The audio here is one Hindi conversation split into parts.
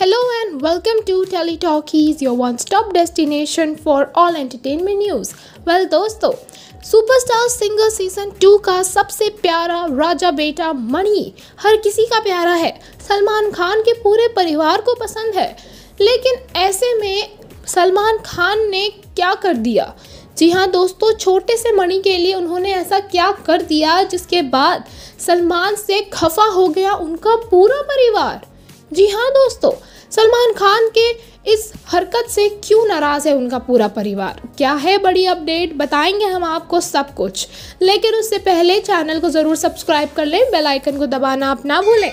Hello and welcome to Teletalkies, your one-stop destination for all entertainment news. Well, दोस्तों सुपरस्टार सिंगर सीजन टू का सबसे प्यारा राजा बेटा मणि हर किसी का प्यारा है सलमान खान के पूरे परिवार को पसंद है लेकिन ऐसे में सलमान खान ने क्या कर दिया जी हाँ दोस्तों छोटे से मणि के लिए उन्होंने ऐसा क्या कर दिया जिसके बाद सलमान से खफा हो गया उनका पूरा परिवार जी हाँ दोस्तों सलमान खान के इस हरकत से क्यों नाराज़ है उनका पूरा परिवार क्या है बड़ी अपडेट बताएंगे हम आपको सब कुछ लेकिन उससे पहले चैनल को ज़रूर सब्सक्राइब कर लें बेल आइकन को दबाना आप ना भूलें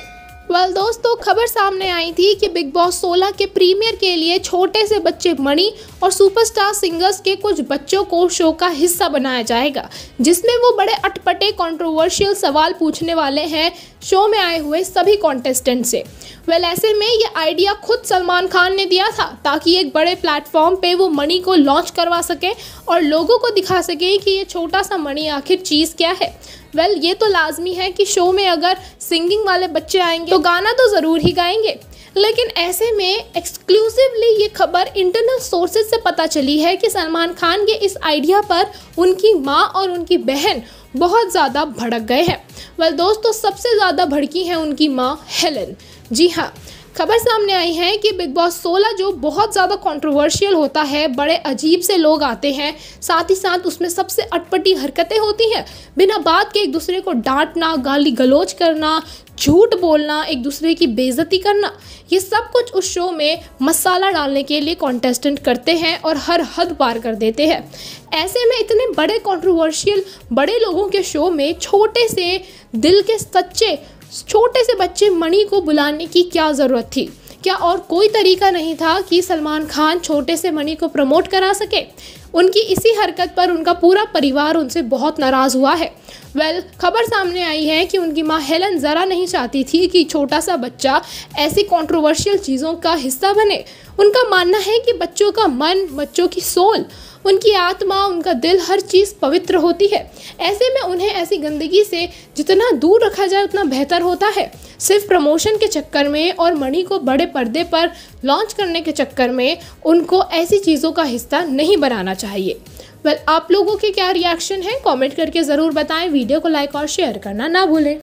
वाल दोस्तों खबर सामने आई थी कि बिग बॉस 16 के प्रीमियर के लिए छोटे से बच्चे मणि और सुपरस्टार सिंगर्स के कुछ बच्चों को शो का हिस्सा बनाया जाएगा जिसमें वो बड़े अटपटे कंट्रोवर्शियल सवाल पूछने वाले हैं शो में आए हुए सभी कॉन्टेस्टेंट से वेल ऐसे में ये आइडिया खुद सलमान खान ने दिया था ताकि एक बड़े प्लेटफॉर्म पर वो मणि को लॉन्च करवा सकें और लोगों को दिखा सकें कि ये छोटा सा मणि आखिर चीज़ क्या है वेल ये तो लाजमी है कि शो में अगर सिंगिंग वाले बच्चे आएंगे तो गाना तो ज़रूर ही गाएंगे लेकिन ऐसे में एक्सक्लूसिवली ये खबर इंटरनल सोर्सेज से पता चली है कि सलमान खान के इस आइडिया पर उनकी माँ और उनकी बहन बहुत ज़्यादा भड़क गए हैं वेल दोस्तों तो सबसे ज़्यादा भड़की हैं उनकी माँ हेलन जी हाँ खबर सामने आई है कि बिग बॉस 16 जो बहुत ज़्यादा कंट्रोवर्शियल होता है बड़े अजीब से लोग आते हैं साथ ही साथ उसमें सबसे अटपटी हरकतें होती हैं बिना बात के एक दूसरे को डांटना गाली गलोच करना झूठ बोलना एक दूसरे की बेज़ती करना ये सब कुछ उस शो में मसाला डालने के लिए कॉन्टेस्टेंट करते हैं और हर हद पार कर देते हैं ऐसे में इतने बड़े कंट्रोवर्शियल बड़े लोगों के शो में छोटे से दिल के सच्चे छोटे से बच्चे मणि को बुलाने की क्या ज़रूरत थी क्या और कोई तरीका नहीं था कि सलमान खान छोटे से मणि को प्रमोट करा सके उनकी इसी हरकत पर उनका पूरा परिवार उनसे बहुत नाराज़ हुआ है वेल well, खबर सामने आई है कि उनकी माँ हेलन ज़रा नहीं चाहती थी कि छोटा सा बच्चा ऐसी कंट्रोवर्शियल चीज़ों का हिस्सा बने उनका मानना है कि बच्चों का मन बच्चों की सोल उनकी आत्मा उनका दिल हर चीज़ पवित्र होती है ऐसे में उन्हें ऐसी गंदगी से जितना दूर रखा जाए उतना बेहतर होता है सिर्फ प्रमोशन के चक्कर में और मणि को बड़े पर्दे पर लॉन्च करने के चक्कर में उनको ऐसी चीज़ों का हिस्सा नहीं बनाना चाहिए वेल well, आप लोगों के क्या रिएक्शन है कमेंट करके ज़रूर बताएं वीडियो को लाइक और शेयर करना ना भूलें